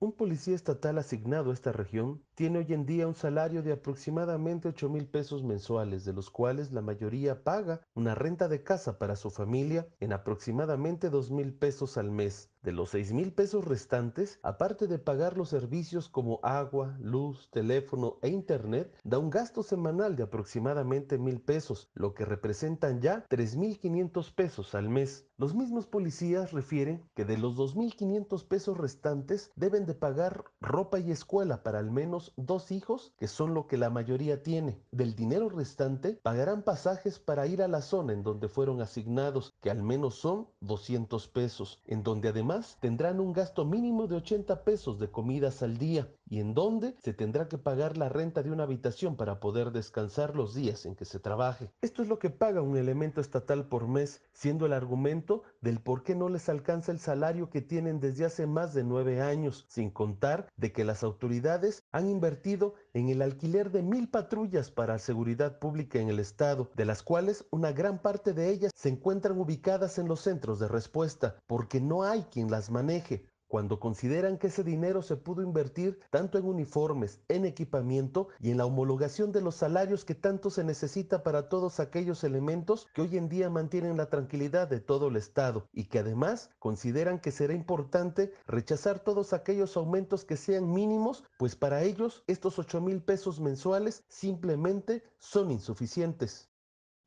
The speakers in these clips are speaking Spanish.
Un policía estatal asignado a esta región tiene hoy en día un salario de aproximadamente 8 mil pesos mensuales, de los cuales la mayoría paga una renta de casa para su familia en aproximadamente 2 mil pesos al mes, de los seis mil pesos restantes, aparte de pagar los servicios como agua, luz, teléfono e internet, da un gasto semanal de aproximadamente mil pesos, lo que representan ya 3.500 pesos al mes. Los mismos policías refieren que de los 2.500 pesos restantes deben de pagar ropa y escuela para al menos dos hijos, que son lo que la mayoría tiene. Del dinero restante pagarán pasajes para ir a la zona en donde fueron asignados, que al menos son 200 pesos, en donde además tendrán un gasto mínimo de 80 pesos de comidas al día y en donde se tendrá que pagar la renta de una habitación para poder descansar los días en que se trabaje. Esto es lo que paga un elemento estatal por mes, siendo el argumento del por qué no les alcanza el salario que tienen desde hace más de nueve años, sin contar de que las autoridades han invertido en el alquiler de mil patrullas para seguridad pública en el estado, de las cuales una gran parte de ellas se encuentran ubicadas en los centros de respuesta, porque no hay quien las maneje. Cuando consideran que ese dinero se pudo invertir tanto en uniformes, en equipamiento y en la homologación de los salarios que tanto se necesita para todos aquellos elementos que hoy en día mantienen la tranquilidad de todo el Estado y que además consideran que será importante rechazar todos aquellos aumentos que sean mínimos, pues para ellos estos 8 mil pesos mensuales simplemente son insuficientes.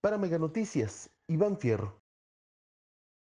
Para Mega Noticias Iván Fierro.